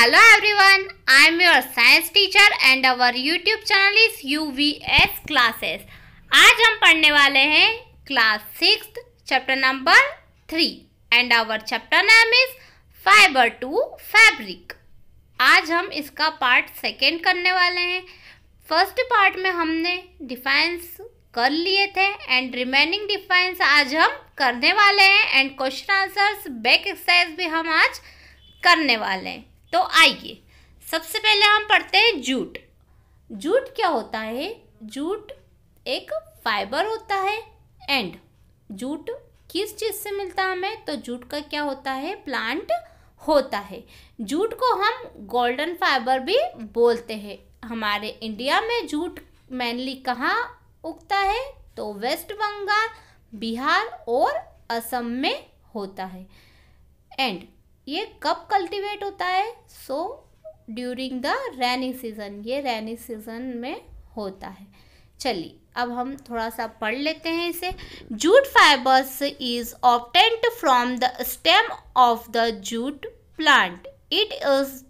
Hello I am your science teacher and our YouTube channel is U V S classes आज हम पढ़ने वाले हैं class six chapter number three and our chapter name is fibre to fabric आज हम इसका part second करने वाले हैं फर्स्ट पार्ट में हमने डिफाइंस कर लिए थे एंड रिमेनिंग डिफाइंस आज हम करने वाले हैं and question answers back exercise भी हम आज करने वाले हैं तो आइए सबसे पहले हम पढ़ते हैं जूट जूट क्या होता है जूट एक फाइबर होता है एंड जूट किस चीज़ से मिलता है हमें तो जूट का क्या होता है प्लांट होता है जूट को हम गोल्डन फाइबर भी बोलते हैं हमारे इंडिया में जूट मेनली कहाँ उगता है तो वेस्ट बंगाल बिहार और असम में होता है एंड ये कब कल्टीवेट होता है so during the rainy season ये रेनी सीजन में होता है चलिए अब हम थोड़ा सा पढ़ लेते हैं इसे jute fibres is obtained from the stem of the jute plant it is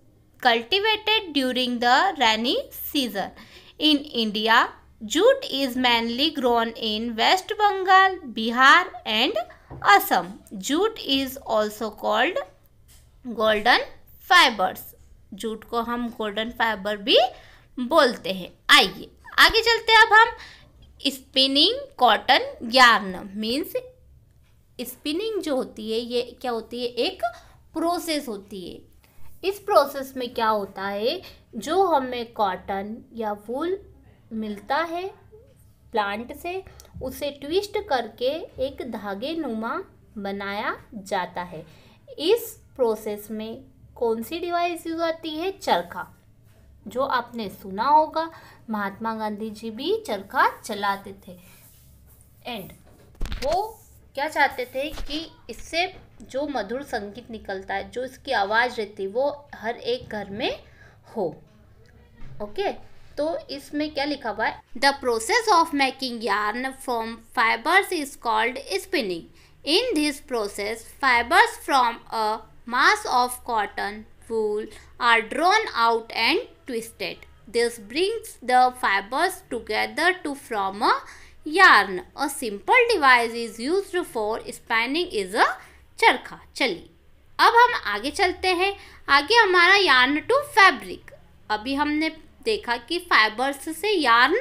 cultivated during the rainy season in India jute is mainly grown in West Bengal Bihar and Assam jute is also called golden fibres jute को हम golden fibre भी बोलते हैं आइए आगे चलते हैं अब हम spinning cotton yarn means spinning जो होती है ये क्या होती है एक प्रोसेस होती है इस प्रोसेस में क्या होता है जो हमें कॉटन या वूल मिलता है प्लांट से उसे ट्विस्ट करके एक धागे नुमा बनाया जाता है इस प्रोसेस में कौन सी डिवाइस यूज आती है चरखा जो आपने सुना होगा महात्मा गांधी जी भी चरखा चलाते थे एंड वो क्या चाहते थे कि इससे जो मधुर संगीत निकलता है जो इसकी आवाज़ रहती है वो हर एक घर में हो ओके तो इसमें क्या लिखा हुआ है the process of making yarn from fibres is called spinning In this process, fibers from a mass of cotton wool are drawn out and twisted. This brings the fibers together to form a yarn. A simple device is used for spinning is a charkha chali अब हम आगे चलते हैं आगे हमारा yarn to fabric अभी हमने देखा कि फाइबर्स से यार्न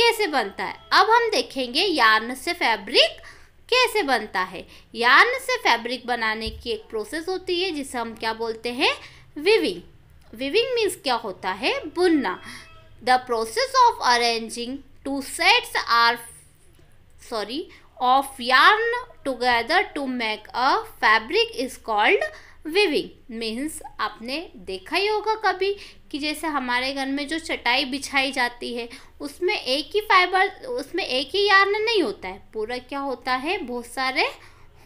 कैसे बनता है अब हम देखेंगे यार्न से फैब्रिक कैसे बनता है यार्न से फैब्रिक बनाने की एक प्रोसेस होती है जिसे हम क्या बोलते हैं विविंग विविंग मीन्स क्या होता है बुनना the process of arranging two sets are sorry of yarn together to make a fabric is called weaving means आपने देखा ही होगा कभी कि जैसे हमारे घर में जो चटाई बिछाई जाती है उसमें एक ही फाइबर उसमें एक ही यार्न नहीं होता है पूरा क्या होता है बहुत सारे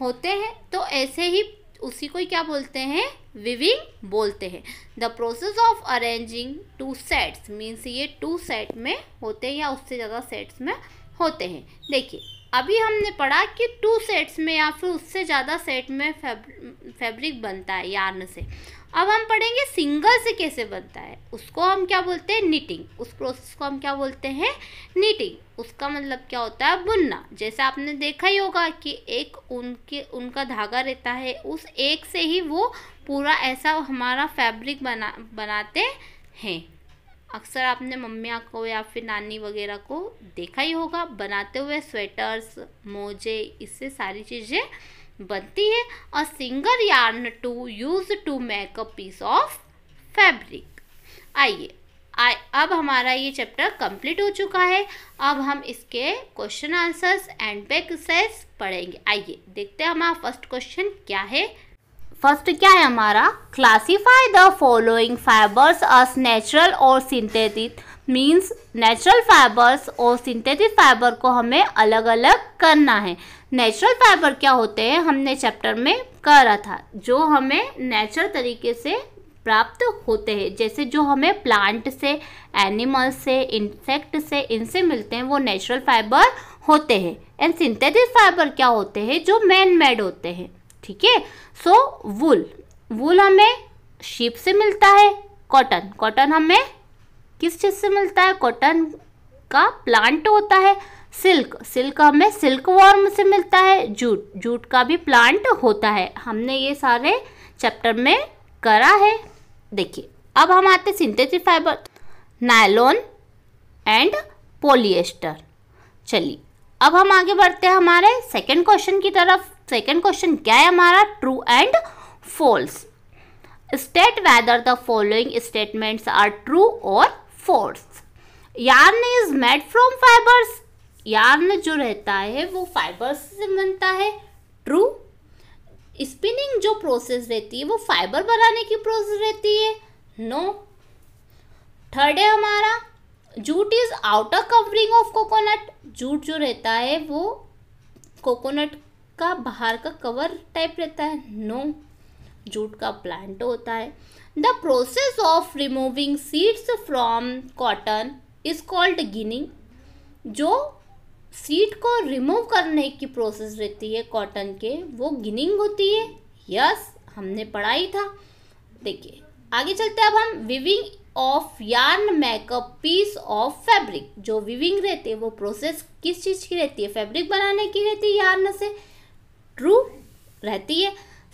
होते हैं तो ऐसे ही उसी को क्या बोलते हैं विविंग बोलते हैं the process of arranging two sets means ये टू सेट में होते हैं या उससे ज़्यादा सेट्स में होते हैं देखिए अभी हमने पढ़ा कि टू सेट्स में या फिर उससे ज़्यादा सेट में फैब्रिक बनता है यार्न से अब हम पढ़ेंगे सिंगल से कैसे बनता है उसको हम क्या बोलते हैं नीटिंग उस प्रोसेस को हम क्या बोलते हैं नीटिंग उसका मतलब क्या होता है बुनना जैसे आपने देखा ही होगा कि एक उनके उनका धागा रहता है उस एक से ही वो पूरा ऐसा हमारा फैब्रिक बना बनाते हैं अक्सर आपने मम्मिया को या फिर नानी वगैरह को देखा ही होगा बनाते हुए स्वेटर्स मोजे इससे सारी चीज़ें बनती है और single yarn to use to make a piece of fabric आइए आई अब हमारा ये चैप्टर कंप्लीट हो चुका है अब हम इसके क्वेश्चन आंसर्स एंड बैक पढ़ेंगे आइए देखते हैं हमारा फर्स्ट क्वेश्चन क्या है फर्स्ट क्या है हमारा classify the following fibres as natural और सिंथेटिक मीन्स नेचुरल फाइबर्स और सिंथेटिक फाइबर को हमें अलग अलग करना है नेचुरल फाइबर क्या होते हैं हमने चैप्टर में करा था जो हमें नेचुरल तरीके से प्राप्त होते हैं जैसे जो हमें प्लांट से एनिमल से इंसेक्ट से इनसे मिलते हैं वो नेचुरल फाइबर होते हैं एंड सिंथेटिक फाइबर क्या होते हैं जो मैन मेड होते हैं ठीक है सो वूल वूल हमें शीप से मिलता है कॉटन कॉटन हमें किस चीज़ से मिलता है कॉटन का प्लांट होता है सिल्क सिल्क हमें सिल्क वॉर्म से मिलता है जूट जूट का भी प्लांट होता है हमने ये सारे चैप्टर में करा है देखिए अब हम आते synthetic fibre nylon and polyester चलिए अब हम आगे बढ़ते हैं हमारे सेकंड क्वेश्चन की तरफ सेकेंड क्वेश्चन क्या है हमारा true and false state whether the following statements are true और false yarn is made from fibres yarn जो रहता है वो फाइबर्स से बनता है ट्रू स्पिनिंग जो प्रोसेस रहती है वो फाइबर बनाने की प्रोसेस रहती है नो थर्ड है हमारा jute is outer covering of coconut jute जो रहता है वो कोकोनट का बाहर का कवर टाइप रहता है नो जूट का प्लांट होता है the process of removing seeds from cotton is called ginning जो सीड को रिमूव करने की प्रोसेस रहती है कॉटन के वो गिनिंग होती है यस हमने पढ़ाई था देखिए आगे चलते हैं अब हम weaving of yarn makeup piece of fabric जो विविंग रहती है वो प्रोसेस किस चीज़ की रहती है फैब्रिक बनाने की रहती है यार्न से ट्रू रहती है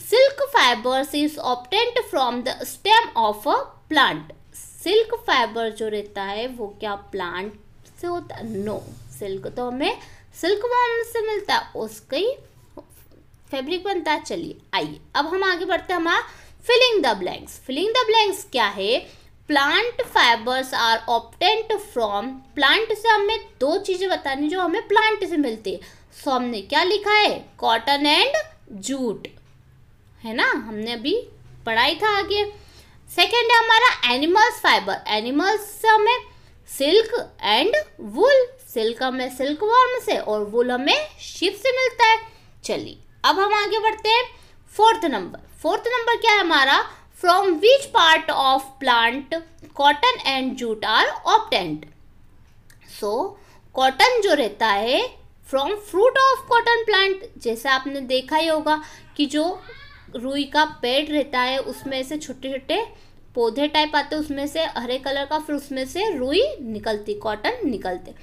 silk fibres is obtained from the stem of a plant silk fibre जो रहता है वो क्या प्लांट से होता है नो सिल्क तो हमें सिल्क वॉर्म से मिलता है उसका ही फैब्रिक बनता है चलिए आइए अब हम आगे बढ़ते हैं हमारा filling the blanks filling the blanks क्या है plant fibres are obtained from plant से हमें दो चीज़ें बतानी जो हमें प्लांट से मिलती है सो हमने क्या लिखा है कॉटन एंड जूट है ना हमने अभी पढ़ाई था आगे सेकेंड है हमारा एनिमल्स फाइबर एनिमल्स से हमें सिल्क एंड वुल सिल्क हमें सिल्क वर्म से और वुल हमें शिप से मिलता है चलिए अब हम आगे बढ़ते हैं फोर्थ नंबर फोर्थ नंबर क्या है हमारा from which part of plant cotton and jute are obtained so cotton जो रहता है from fruit of cotton plant जैसे आपने देखा ही होगा कि जो रुई का पेड़ रहता है उसमें से छोटे छोटे पौधे टाइप आते उसमें से हरे कलर का फिर उसमें से रुई निकलती कॉटन निकलते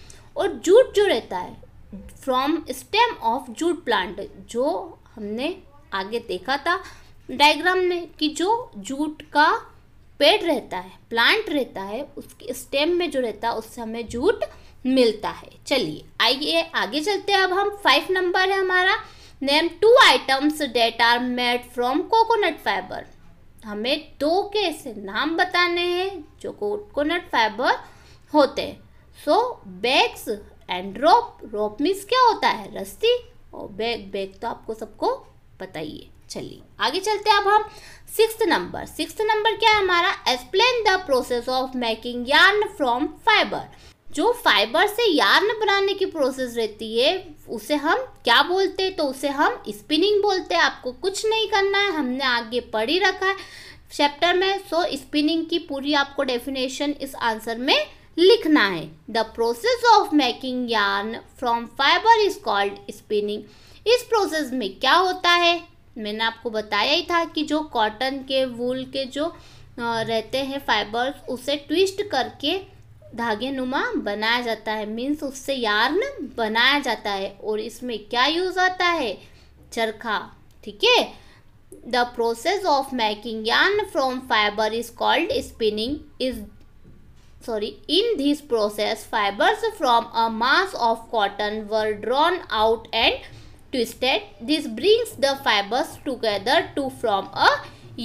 और जूट जो रहता है from stem of jute plant जो हमने आगे देखा था डायग्राम में कि जो जूट का पेड़ रहता है प्लांट रहता है उसके स्टेम में जो रहता है उससे हमें जूट मिलता है चलिए आइए आगे चलते हैं अब हम फाइव नंबर है हमारा name two items that are made from coconut fibre हमें दो के ऐसे नाम बताने हैं जो कोकोनट फाइबर होते हैं so bags and rope rope means क्या होता है रस्सी और बैग बैग तो आपको सबको बताइए चलिए आगे चलते हैं अब हम सिक्स नंबर सिक्स नंबर क्या है हमारा explain the process of making yarn from fibre जो फाइबर से यार्न बनाने की प्रोसेस रहती है उसे हम क्या बोलते हैं तो उसे हम स्पिनिंग बोलते हैं आपको कुछ नहीं करना है हमने आगे पढ़ ही रखा है चैप्टर में सो स्पिनिंग की पूरी आपको डेफिनेशन इस आंसर में लिखना है the process of making yarn from fibre is called spinning इस प्रोसेस में क्या होता है मैंने आपको बताया ही था कि जो कॉटन के वूल के जो रहते हैं फाइबर्स उसे ट्विस्ट करके धागे नुमा बनाया जाता है मीन्स उससे यार्न बनाया जाता है और इसमें क्या यूज आता है चरखा ठीक है the process of making yarn from fibre is called spinning is sorry in this process fibres from a mass of cotton were drawn out and twisted this brings the fibres together to form a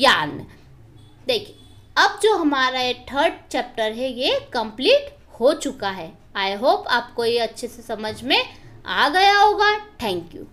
yarn देखिए अब जो हमारा ये third chapter है ये complete हो चुका है आई होप आपको ये अच्छे से समझ में आ गया होगा थैंक यू